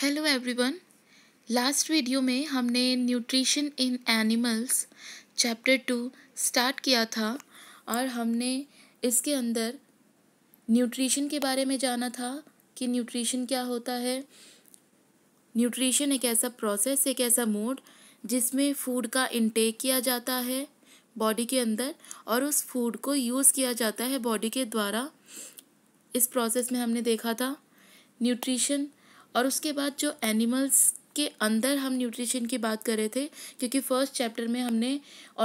hello everyone last video में हमने nutrition in animals chapter two start किया था और हमने इसके अंदर न्यूट्रिशन के बारे में जाना था कि न्यूट्रिशन क्या होता है न्यूट्रिशन एक ऐसा प्रोसेस एक ऐसा मोड जिसमें फूड का इनटेक किया जाता है बॉडी के अंदर और उस फूड को यूज़ किया जाता है बॉडी के द्वारा इस प्रोसेस में हमने देखा था न्यूट्रिशन और उसके बाद जो एनिमल्स के अंदर हम न्यूट्रिशन की बात कर रहे थे क्योंकि फर्स्ट चैप्टर में हमने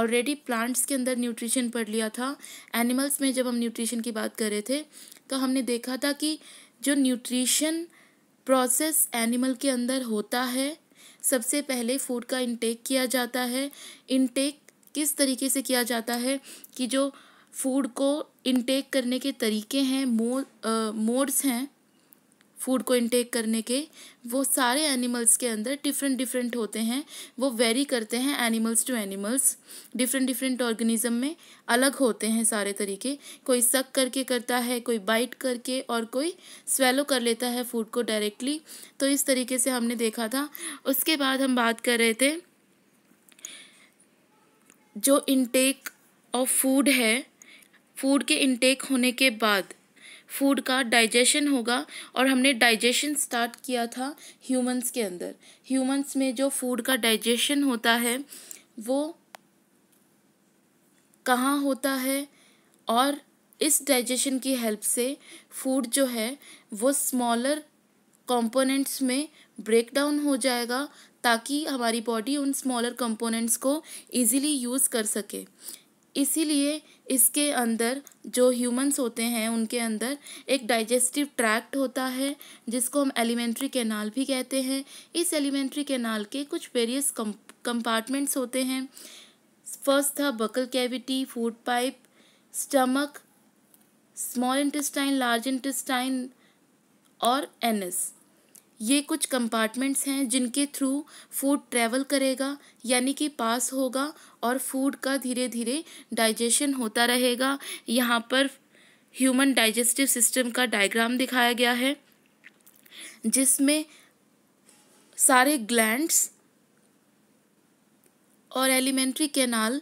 ऑलरेडी प्लांट्स के अंदर न्यूट्रिशन पढ़ लिया था एनिमल्स में जब हम न्यूट्रिशन की बात कर रहे थे तो हमने देखा था कि जो न्यूट्रिशन प्रोसेस एनिमल के अंदर होता है सबसे पहले फूड का इनटेक किया जाता है इनटेक किस तरीके से किया जाता है कि जो फूड को इनटेक करने के तरीके हैं मोड मोड्स हैं फूड को इनटेक करने के वो सारे एनिमल्स के अंदर डिफरेंट डिफरेंट होते हैं वो वेरी करते हैं animals to animals different different organism में अलग होते हैं सारे तरीके कोई सक करके करता है कोई बाइट करके और कोई स्वेलो कर लेता है फूड को डायरेक्टली तो इस तरीके से हमने देखा था उसके बाद हम बात कर रहे थे जो इनटेक ऑफ फूड है फूड के इनटेक होने के बाद फूड का डाइजेशन होगा और हमने डाइजेशन स्टार्ट किया था ह्यूमंस के अंदर ह्यूमंस में जो फूड का डाइजेशन होता है वो कहाँ होता है और इस डाइजेशन की हेल्प से फूड जो है वो स्मॉलर कंपोनेंट्स में ब्रेक डाउन हो जाएगा ताकि हमारी बॉडी उन स्मॉलर कंपोनेंट्स को इजीली यूज़ कर सके इसीलिए इसके अंदर जो ह्यूमंस होते हैं उनके अंदर एक डाइजेस्टिव ट्रैक्ट होता है जिसको हम एलिमेंट्री कैनाल भी कहते हैं इस एलिमेंट्री कैनाल के कुछ वेरियस कंपार्टमेंट्स होते हैं फर्स्ट था buccal cavity food pipe stomach small intestine large intestine और एनएस ये कुछ कंपार्टमेंट्स हैं जिनके थ्रू फूड ट्रैवल करेगा यानी कि पास होगा और फूड का धीरे धीरे डाइजेशन होता रहेगा यहाँ पर ह्यूमन डाइजेस्टिव सिस्टम का डायग्राम दिखाया गया है जिसमें सारे ग्लैंड्स और एलिमेंट्री कैनाल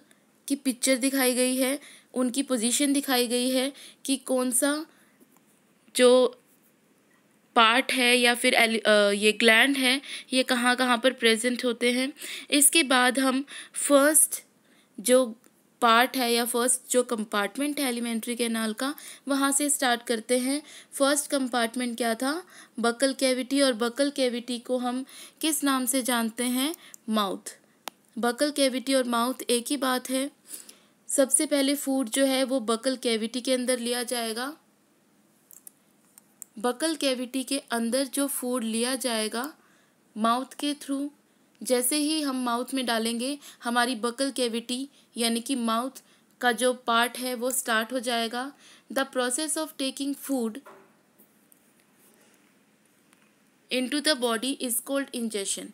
की पिक्चर दिखाई गई है उनकी पोजीशन दिखाई गई है कि कौन सा जो पार्ट है या फिर ये ग्लैंड है ये कहाँ कहाँ पर प्रेजेंट होते हैं इसके बाद हम फर्स्ट जो पार्ट है या फर्स्ट जो कंपार्टमेंट है एलिमेंट्री कैनाल का वहाँ से स्टार्ट करते हैं फर्स्ट कंपार्टमेंट क्या था बकल कैविटी और बकल कैविटी को हम किस नाम से जानते हैं माउथ बकल कैविटी और माउथ एक ही बात है सबसे पहले फूड जो है वो बकल कैविटी के अंदर लिया जाएगा बकल कैविटी के अंदर जो फूड लिया जाएगा माउथ के थ्रू जैसे ही हम माउथ में डालेंगे हमारी बकल कैविटी यानी कि माउथ का जो पार्ट है वो स्टार्ट हो जाएगा the process of taking food into the body is called ingestion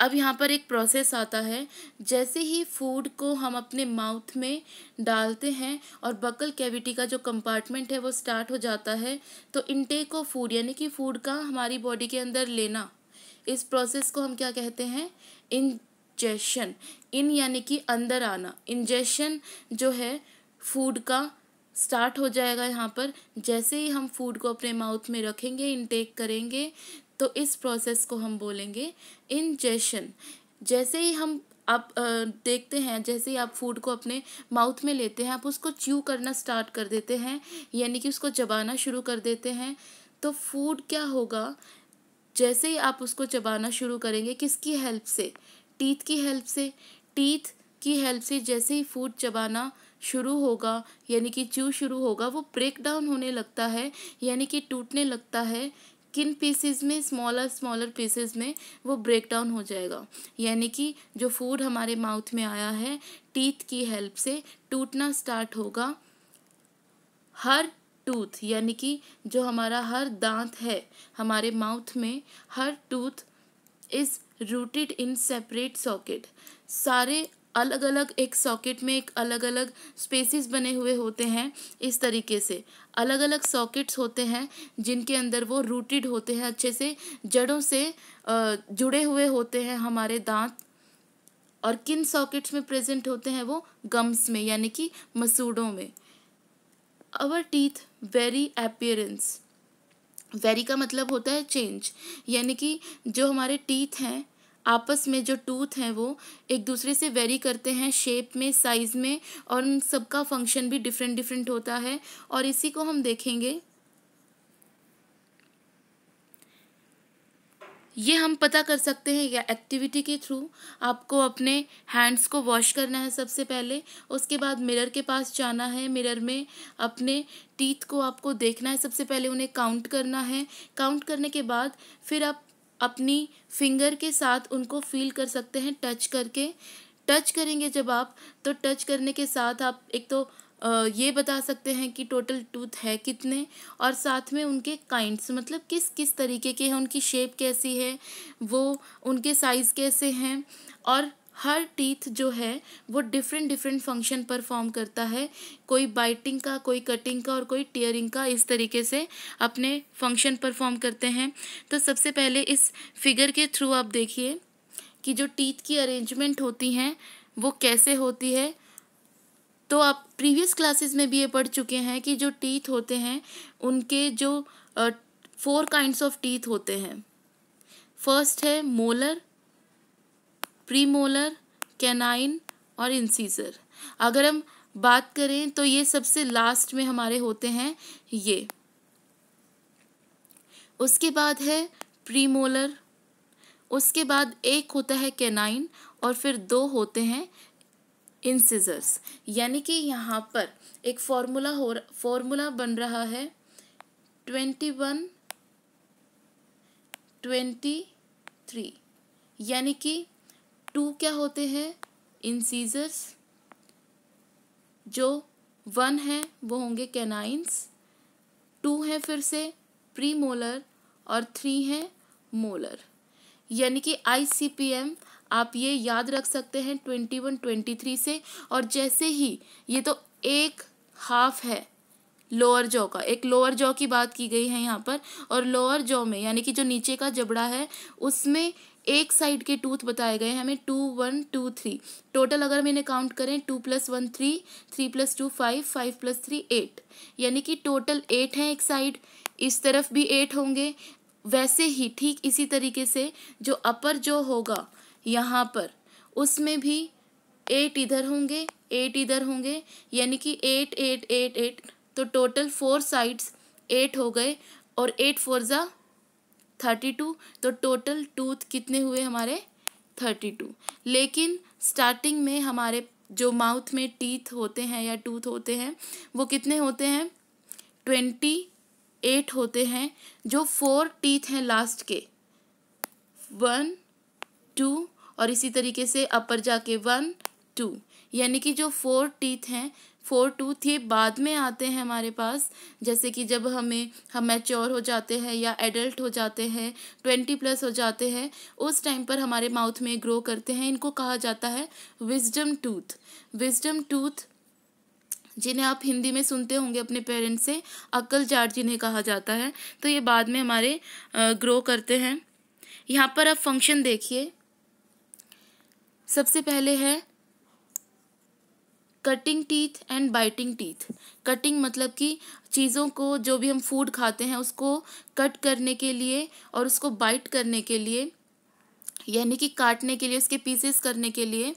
अब यहाँ पर एक प्रोसेस आता है जैसे ही फूड को हम अपने माउथ में डालते हैं और बकल कैविटी का जो कंपार्टमेंट है वो स्टार्ट हो जाता है तो इनटेक ऑफ फूड यानी कि फूड का हमारी बॉडी के अंदर लेना इस प्रोसेस को हम क्या कहते हैं इंजेशन इन यानी कि अंदर आना इंजेशन जो है फूड का स्टार्ट हो जाएगा यहाँ पर जैसे ही हम फूड को अपने माउथ में रखेंगे इनटेक करेंगे तो इस प्रोसेस को हम बोलेंगे इंजेशन जैसे ही हम आप देखते हैं जैसे ही आप फूड को अपने माउथ में लेते हैं आप उसको च्यू करना स्टार्ट कर देते हैं यानी कि उसको चबाना शुरू कर देते हैं तो फूड क्या होगा जैसे ही आप उसको चबाना शुरू करेंगे किसकी हेल्प से टीथ की हेल्प से टीथ की हेल्प से जैसे ही फूड चबाना शुरू होगा यानी कि च्यू शुरू होगा वो ब्रेक डाउन होने लगता है यानी कि टूटने लगता है किन पीसेज में स्मॉलर स्मॉलर पीसेज में वो ब्रेक डाउन हो जाएगा यानी कि जो फूड हमारे माउथ में आया है टीथ की हेल्प से टूटना स्टार्ट होगा हर टूथ यानी कि जो हमारा हर दांत है हमारे माउथ में हर tooth is rooted in separate socket सारे अलग अलग एक सॉकेट में एक अलग अलग स्पेसिस बने हुए होते हैं इस तरीके से अलग अलग सॉकेट्स होते हैं जिनके अंदर वो रूटेड होते हैं अच्छे से जड़ों से जुड़े हुए होते हैं हमारे दांत और किन सॉकेट्स में प्रेजेंट होते हैं वो गम्स में यानी कि मसूड़ों में our teeth vary appearance vary का मतलब होता है चेंज यानी कि जो हमारे टीथ हैं आपस में जो टूथ हैं वो एक दूसरे से वेरी करते हैं शेप में साइज़ में और उन सबका फंक्शन भी डिफरेंट डिफरेंट होता है और इसी को हम देखेंगे ये हम पता कर सकते हैं या एक्टिविटी के थ्रू आपको अपने हैंड्स को वॉश करना है सबसे पहले उसके बाद मिरर के पास जाना है मिरर में अपने टीथ को आपको देखना है सबसे पहले उन्हें काउंट करना है काउंट करने के बाद फिर आप अपनी फिंगर के साथ उनको फील कर सकते हैं टच करके टच करेंगे जब आप तो टच करने के साथ आप एक तो ये बता सकते हैं कि टोटल टूथ है कितने और साथ में उनके काइंड्स मतलब किस किस तरीके के हैं उनकी शेप कैसी है वो उनके साइज़ कैसे हैं और हर टीथ जो है वो डिफरेंट डिफरेंट फंक्शन परफॉर्म करता है कोई बाइटिंग का कोई कटिंग का और कोई टीयरिंग का इस तरीके से अपने फंक्शन परफॉर्म करते हैं तो सबसे पहले इस फिगर के थ्रू आप देखिए कि जो टीथ की अरेंजमेंट होती हैं वो कैसे होती है तो आप प्रीवियस क्लासेस में भी ये पढ़ चुके हैं कि जो टीथ होते हैं उनके जो फोर काइंड्स ऑफ टीथ होते हैं फर्स्ट है मोलर प्रीमोलर कैनाइन और इंसीजर अगर हम बात करें तो ये सबसे लास्ट में हमारे होते हैं ये उसके बाद है प्रीमोलर उसके बाद एक होता है कैनाइन और फिर दो होते हैं इंसीजर्स यानी कि यहाँ पर एक फॉर्मूला हो फॉर्मूला बन रहा है ट्वेंटी वन ट्वेंटी थ्री यानी कि टू क्या होते हैं इंसीजर्स जो वन है वो होंगे कैनाइंस टू है फिर से प्री मोलर और थ्री है मोलर यानी कि आईसीपीएम आप ये याद रख सकते हैं ट्वेंटी वन ट्वेंटी थ्री से और जैसे ही ये तो एक हाफ है लोअर जॉ का एक लोअर जॉ की बात की गई है यहाँ पर और लोअर जॉ में यानी कि जो नीचे का जबड़ा है उसमें एक साइड के टूथ बताए गए हैं हमें two one two three total अगर मैंने काउंट करें two plus one three three plus two five five plus three eight यानी कि टोटल एट हैं एक साइड इस तरफ भी एट होंगे वैसे ही ठीक इसी तरीके से जो अपर जो होगा यहाँ पर उसमें भी एट इधर होंगे एट इधर होंगे यानी कि एट एट एट एट तो टोटल फोर साइड्स एट हो गए और एट फोर ज़ा थर्टी टू तो टोटल टूथ कितने हुए हमारे थर्टी टू लेकिन स्टार्टिंग में हमारे जो माउथ में टीथ होते हैं या टूथ होते हैं वो कितने होते हैं ट्वेंटी एट होते हैं जो फोर टीथ हैं लास्ट के वन टू और इसी तरीके से अपर जाके वन टू यानी कि जो फोर टीथ हैं फोर टूथ ये बाद में आते हैं हमारे पास जैसे कि जब हमें हम मैच्योर हो जाते हैं या एडल्ट हो जाते हैं ट्वेंटी प्लस हो जाते हैं उस टाइम पर हमारे माउथ में ग्रो करते हैं इनको कहा जाता है विजडम टूथ विजडम टूथ जिन्हें आप हिंदी में सुनते होंगे अपने पेरेंट्स से अक्ल जाट जिन्हें कहा जाता है तो ये बाद में हमारे ग्रो करते हैं यहाँ पर आप फंक्शन देखिए सबसे पहले है cutting teeth and biting teeth cutting मतलब कि चीज़ों को जो भी हम फूड खाते हैं उसको कट करने के लिए और उसको बाइट करने के लिए यानी कि काटने के लिए उसके पीसेस करने के लिए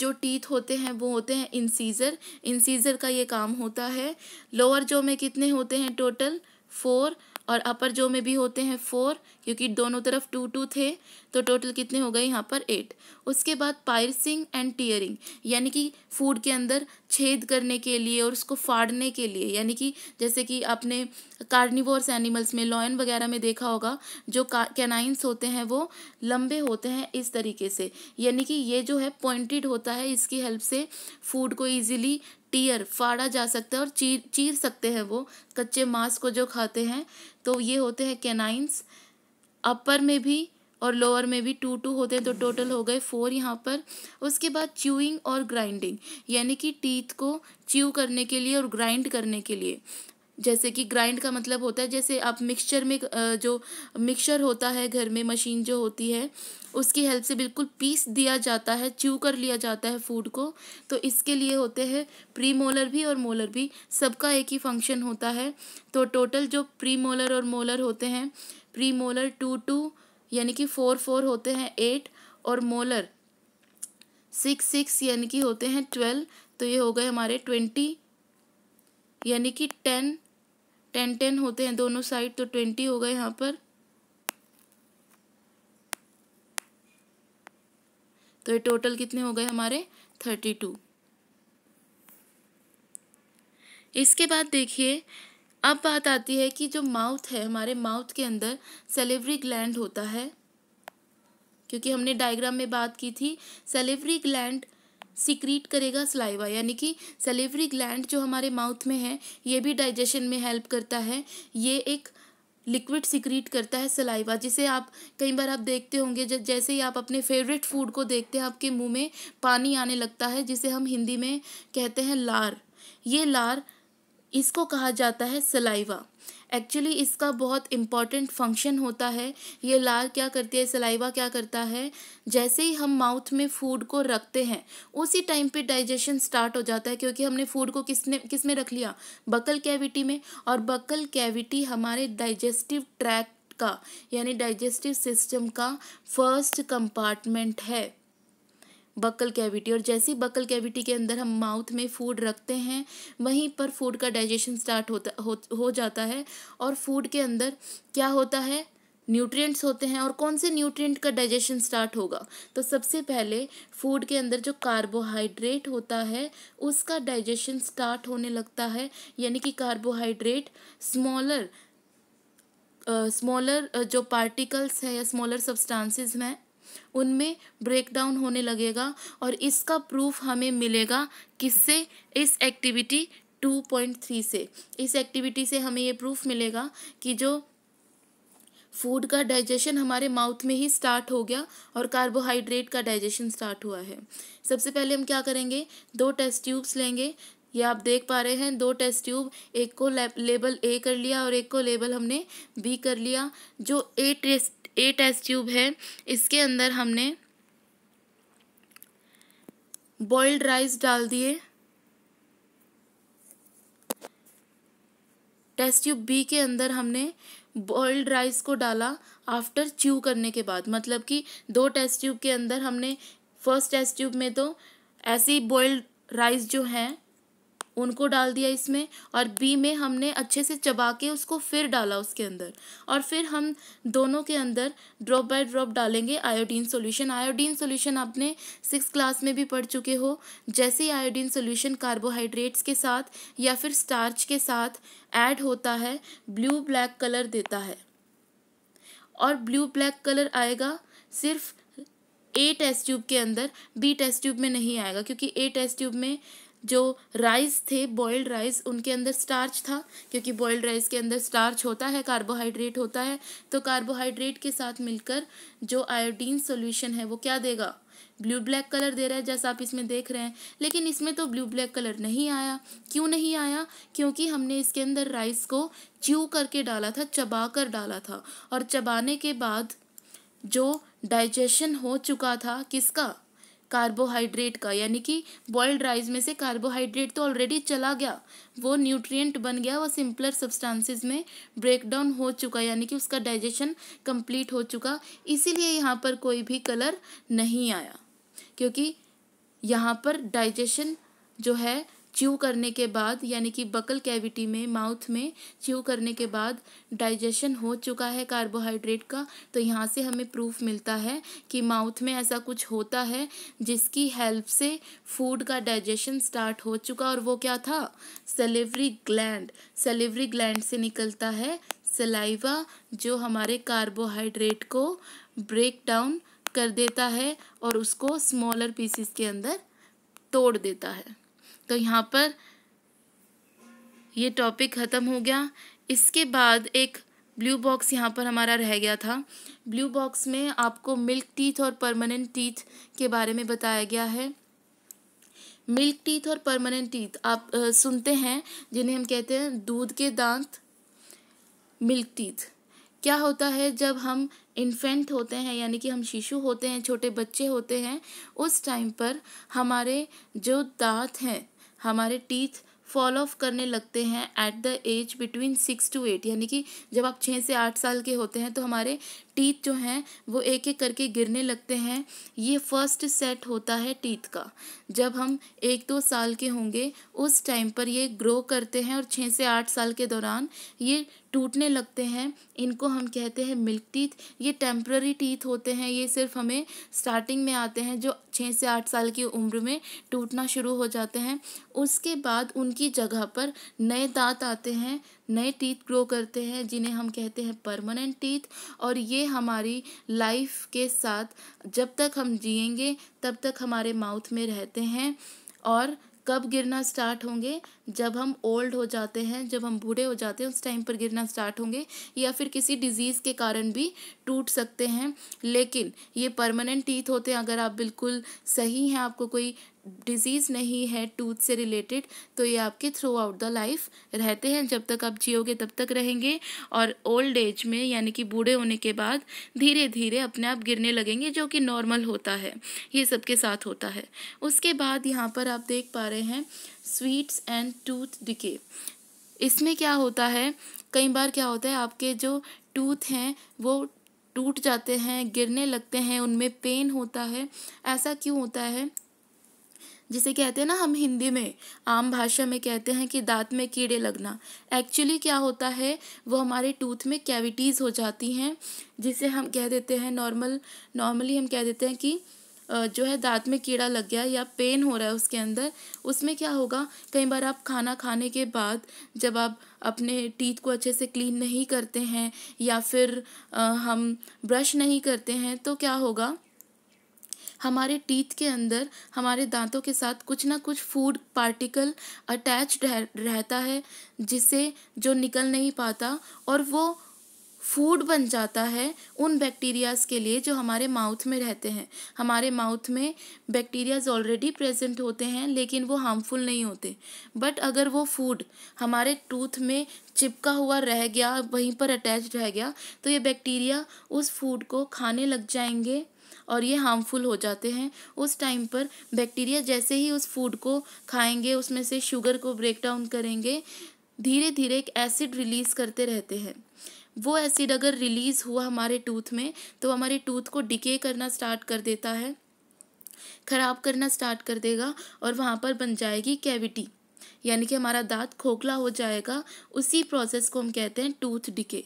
जो टीथ होते हैं वो होते हैं इंसीजर इंसीजर का ये काम होता है लोअर जो में कितने होते हैं टोटल फोर और अपर जो में भी होते हैं फोर क्योंकि दोनों तरफ टू टू थे तो टोटल कितने हो गए यहाँ पर एट उसके बाद पायरसिंग एंड टीयरिंग यानी कि फूड के अंदर छेद करने के लिए और उसको फाड़ने के लिए यानी कि जैसे कि आपने कार्निवोर्स एनिमल्स में लॉयन वगैरह में देखा होगा जो कैनाइंस होते हैं वो लंबे होते हैं इस तरीके से यानी कि ये जो है पॉइंटेड होता है इसकी हेल्प से फूड को ईजिली टीयर फाड़ा जा सकता है और चीर चीर सकते हैं वो कच्चे मांस को जो खाते हैं तो ये होते हैं कैनाइंस अपर में भी और लोअर में भी टू टू होते हैं तो टोटल हो गए फोर यहाँ पर उसके बाद च्यूइंग और ग्राइंडिंग यानी कि टीथ को च्यू करने के लिए और ग्राइंड करने के लिए जैसे कि ग्राइंड का मतलब होता है जैसे आप मिक्सचर में जो मिक्सचर होता है घर में मशीन जो होती है उसकी हेल्प से बिल्कुल पीस दिया जाता है च्यू कर लिया जाता है फूड को तो इसके लिए होते हैं प्री मोलर भी और मोलर भी सबका एक ही फंक्शन होता है तो टोटल जो प्री मोलर और मोलर होते हैं प्री मोलर टू टू यानी कि फोर फोर होते हैं एट और मोलर सिक्स सिक्स यानी कि होते हैं ट्वेल्व तो ये हो गए हमारे ट्वेंटी यानी कि टेन टेन टेन होते हैं दोनों साइड तो ट्वेंटी हो गए यहाँ पर तो ये टोटल कितने हो गए हमारे थर्टी टू इसके बाद देखिए अब बात आती है कि जो माउथ है हमारे माउथ के अंदर सेलिवरी ग्लैंड होता है क्योंकि हमने डायग्राम में बात की थी सेलिवरी ग्लैंड सिक्रीट करेगा स्लाइवा यानी कि सलेवरी ग्लैंड जो हमारे माउथ में है ये भी डाइजेशन में हेल्प करता है ये एक लिक्विड सिक्रीट करता है सलाइवा जिसे आप कई बार आप देखते होंगे जैसे ही आप अपने फेवरेट फूड को देखते हैं आपके मुंह में पानी आने लगता है जिसे हम हिंदी में कहते हैं लार ये लार इसको कहा जाता है सलाइवा एक्चुअली इसका बहुत इम्पॉर्टेंट फंक्शन होता है ये लार क्या करती है सलाइवा क्या करता है जैसे ही हम माउथ में फूड को रखते हैं उसी टाइम पे डाइजेशन स्टार्ट हो जाता है क्योंकि हमने फूड को किसने किस में रख लिया बकल कैविटी में और बकल कैविटी हमारे डाइजेस्टिव ट्रैक का यानी डाइजेस्टिव सिस्टम का फर्स्ट कंपार्टमेंट है बकल कैविटी और जैसी बकल कैविटी के अंदर हम माउथ में फूड रखते हैं वहीं पर फूड का डाइजेशन स्टार्ट होता हो, हो जाता है और फूड के अंदर क्या होता है न्यूट्रिएंट्स होते हैं और कौन से न्यूट्रिएंट का डाइजेशन स्टार्ट होगा तो सबसे पहले फूड के अंदर जो कार्बोहाइड्रेट होता है उसका डाइजेशन स्टार्ट होने लगता है यानी कि कार्बोहाइड्रेट स्मॉलर स्मॉलर जो पार्टिकल्स हैं या स्मॉलर सब्सटेंसेस हैं उनमें ब्रेक डाउन होने लगेगा और इसका प्रूफ हमें मिलेगा किससे इस एक्टिविटी 2.3 से इस एक्टिविटी से हमें ये प्रूफ मिलेगा कि जो फूड का डाइजेशन हमारे माउथ में ही स्टार्ट हो गया और कार्बोहाइड्रेट का डाइजेशन स्टार्ट हुआ है सबसे पहले हम क्या करेंगे दो टेस्ट ट्यूब्स लेंगे ये आप देख पा रहे हैं दो टेस्ट ट्यूब एक को लेबल ए कर लिया और एक को लेबल हमने बी कर लिया जो a test a test tube है इसके अंदर हमने बॉइल्ड राइस डाल दिए टेस्ट ट्यूब बी के अंदर हमने बॉइल्ड राइस को डाला आफ्टर च्यू करने के बाद मतलब कि दो टेस्ट ट्यूब के अंदर हमने फर्स्ट टेस्ट ट्यूब में तो ऐसी बॉइल्ड राइस जो हैं उनको डाल दिया इसमें और बी में हमने अच्छे से चबा के उसको फिर डाला उसके अंदर और फिर हम दोनों के अंदर ड्रॉप बाय ड्रॉप डालेंगे आयोडीन सोल्यूशन आयोडीन सोल्यूशन आपने सिक्स क्लास में भी पढ़ चुके हो जैसे ही आयोडीन सोल्यूशन कार्बोहाइड्रेट्स के साथ या फिर स्टार्च के साथ ऐड होता है ब्लू ब्लैक कलर देता है और ब्लू ब्लैक कलर आएगा सिर्फ ए टेस्ट ट्यूब के अंदर बी टेस्ट ट्यूब में नहीं आएगा क्योंकि ए टेस्ट ट्यूब में जो राइस थे बॉयल्ड राइस उनके अंदर स्टार्च था क्योंकि बॉयल्ड राइस के अंदर स्टार्च होता है कार्बोहाइड्रेट होता है तो कार्बोहाइड्रेट के साथ मिलकर जो आयोडीन सोल्यूशन है वो क्या देगा ब्लू ब्लैक कलर दे रहा है जैसा आप इसमें देख रहे हैं लेकिन इसमें तो ब्लू ब्लैक कलर नहीं आया क्यों नहीं आया क्योंकि हमने इसके अंदर राइस को च्यू करके डाला था चबा कर डाला था और चबाने के बाद जो डाइजेशन हो चुका था किसका कार्बोहाइड्रेट का यानी कि बॉयल्ड राइस में से कार्बोहाइड्रेट तो ऑलरेडी चला गया वो न्यूट्रिएंट बन गया वो सिंपलर सब्सटेंसेस में ब्रेक डाउन हो चुका यानी कि उसका डाइजेशन कंप्लीट हो चुका इसीलिए यहाँ पर कोई भी कलर नहीं आया क्योंकि यहाँ पर डाइजेशन जो है च्यू करने के बाद यानी कि बकल कैविटी में माउथ में च्यू करने के बाद डाइजेशन हो चुका है कार्बोहाइड्रेट का तो यहाँ से हमें प्रूफ मिलता है कि माउथ में ऐसा कुछ होता है जिसकी हेल्प से फूड का डाइजेशन स्टार्ट हो चुका और वो क्या था सलेवरी ग्लैंड सेलिवरी ग्लैंड से निकलता है सलाइवा जो हमारे कार्बोहाइड्रेट को ब्रेक डाउन कर देता है और उसको स्मॉलर पीसीस के अंदर तोड़ देता है तो यहाँ पर ये टॉपिक ख़त्म हो गया इसके बाद एक ब्लू बॉक्स यहाँ पर हमारा रह गया था ब्लू बॉक्स में आपको मिल्क टीथ और परमानेंट टीथ के बारे में बताया गया है मिल्क टीथ और परमानेंट टीथ आप आ, सुनते हैं जिन्हें हम कहते हैं दूध के दांत मिल्क टीथ क्या होता है जब हम इन्फेंट होते हैं यानी कि हम शिशु होते हैं छोटे बच्चे होते हैं उस टाइम पर हमारे जो दांत हैं हमारे टीथ फॉल ऑफ करने लगते हैं at the age between six to eight यानी कि जब आप छः से आठ साल के होते हैं तो हमारे टीथ जो हैं वो एक एक करके गिरने लगते हैं ये फर्स्ट सेट होता है टीथ का जब हम एक दो साल के होंगे उस टाइम पर ये ग्रो करते हैं और छः से आठ साल के दौरान ये टूटने लगते हैं इनको हम कहते हैं मिल्क टीथ ये टेम्प्ररी टीथ होते हैं ये सिर्फ हमें स्टार्टिंग में आते हैं जो छः से आठ साल की उम्र में टूटना शुरू हो जाते हैं उसके बाद उनकी जगह पर नए दांत आते हैं नए टीथ ग्रो करते हैं जिन्हें हम कहते हैं परमानेंट टीथ और ये हमारी लाइफ के साथ जब तक हम जिएंगे तब तक हमारे माउथ में रहते हैं और कब गिरना स्टार्ट होंगे जब हम ओल्ड हो जाते हैं जब हम बूढ़े हो जाते हैं उस टाइम पर गिरना स्टार्ट होंगे या फिर किसी डिजीज़ के कारण भी टूट सकते हैं लेकिन ये परमानेंट टीथ होते हैं अगर आप बिल्कुल सही हैं आपको कोई डिजीज़ नहीं है टूथ से रिलेटेड तो ये आपके थ्रू आउट द लाइफ रहते हैं जब तक आप जियोगे तब तक रहेंगे और ओल्ड एज में यानी कि बूढ़े होने के बाद धीरे धीरे अपने आप गिरने लगेंगे जो कि नॉर्मल होता है ये सबके साथ होता है उसके बाद यहाँ पर आप देख पा रहे हैं स्वीट्स एंड टूथ डिके इसमें क्या होता है कई बार क्या होता है आपके जो टूथ हैं वो टूट जाते हैं गिरने लगते हैं उनमें पेन होता है ऐसा क्यों होता है जिसे कहते हैं ना हम हिंदी में आम भाषा में कहते हैं कि दांत में कीड़े लगना एक्चुअली क्या होता है वो हमारे टूथ में कैविटीज़ हो जाती हैं जिसे हम कह देते हैं नॉर्मल नॉर्मली हम कह देते हैं कि जो है दांत में कीड़ा लग गया या पेन हो रहा है उसके अंदर उसमें क्या होगा कई बार आप खाना खाने के बाद जब आप अपने टीथ को अच्छे से क्लीन नहीं करते हैं या फिर हम ब्रश नहीं करते हैं तो क्या होगा हमारे टीथ के अंदर हमारे दांतों के साथ कुछ ना कुछ फूड पार्टिकल अटैच रह, रहता है जिससे जो निकल नहीं पाता और वो फूड बन जाता है उन बैक्टीरियाज़ के लिए जो हमारे माउथ में रहते हैं हमारे माउथ में बैक्टीरियाज़ ऑलरेडी प्रेजेंट होते हैं लेकिन वो हार्मफुल नहीं होते बट अगर वो फूड हमारे टूथ में चिपका हुआ रह गया वहीं पर अटैच रह गया तो ये बैक्टीरिया उस फूड को खाने लग जाएंगे और ये हार्मफुल हो जाते हैं उस टाइम पर बैक्टीरिया जैसे ही उस फूड को खाएंगे उसमें से शुगर को ब्रेक डाउन करेंगे धीरे धीरे एक एसिड रिलीज़ करते रहते हैं वो एसिड अगर रिलीज़ हुआ हमारे टूथ में तो हमारे टूथ को डिके करना स्टार्ट कर देता है ख़राब करना स्टार्ट कर देगा और वहाँ पर बन जाएगी कैविटी यानी कि हमारा दांत खोखला हो जाएगा उसी प्रोसेस को हम कहते हैं टूथ डिके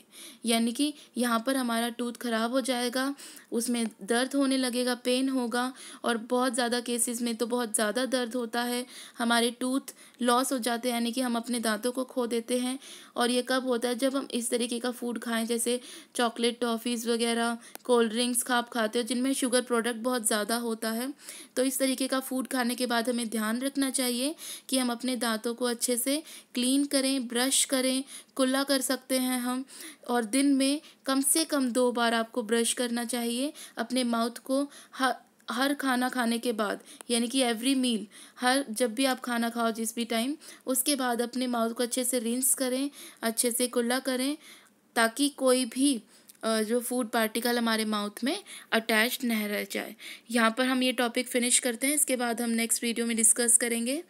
यानी कि यहाँ पर हमारा टूथ ख़राब हो जाएगा उसमें दर्द होने लगेगा पेन होगा और बहुत ज़्यादा केसेस में तो बहुत ज़्यादा दर्द होता है हमारे टूथ लॉस हो जाते हैं यानी कि हम अपने दांतों को खो देते हैं और ये कब होता है जब हम इस तरीके का फूड खाएं जैसे चॉकलेट टॉफ़ीज़ वगैरह कोल्ड ड्रिंक्स खाप खाते हो जिनमें शुगर प्रोडक्ट बहुत ज़्यादा होता है तो इस तरीके का फूड खाने के बाद हमें ध्यान रखना चाहिए कि हम अपने दांतों को अच्छे से क्लीन करें ब्रश करें कुल्ला कर सकते हैं हम और दिन में कम से कम दो बार आपको ब्रश करना चाहिए अपने माउथ को हर खाना खाने के बाद यानी कि एवरी मील हर जब भी आप खाना खाओ जिस भी टाइम उसके बाद अपने माउथ को अच्छे से रिंस करें अच्छे से कुल्ला करें ताकि कोई भी जो फूड पार्टिकल हमारे माउथ में अटैच नहीं रह जाए यहाँ पर हम ये टॉपिक फिनिश करते हैं इसके बाद हम नेक्स्ट वीडियो में डिस्कस करेंगे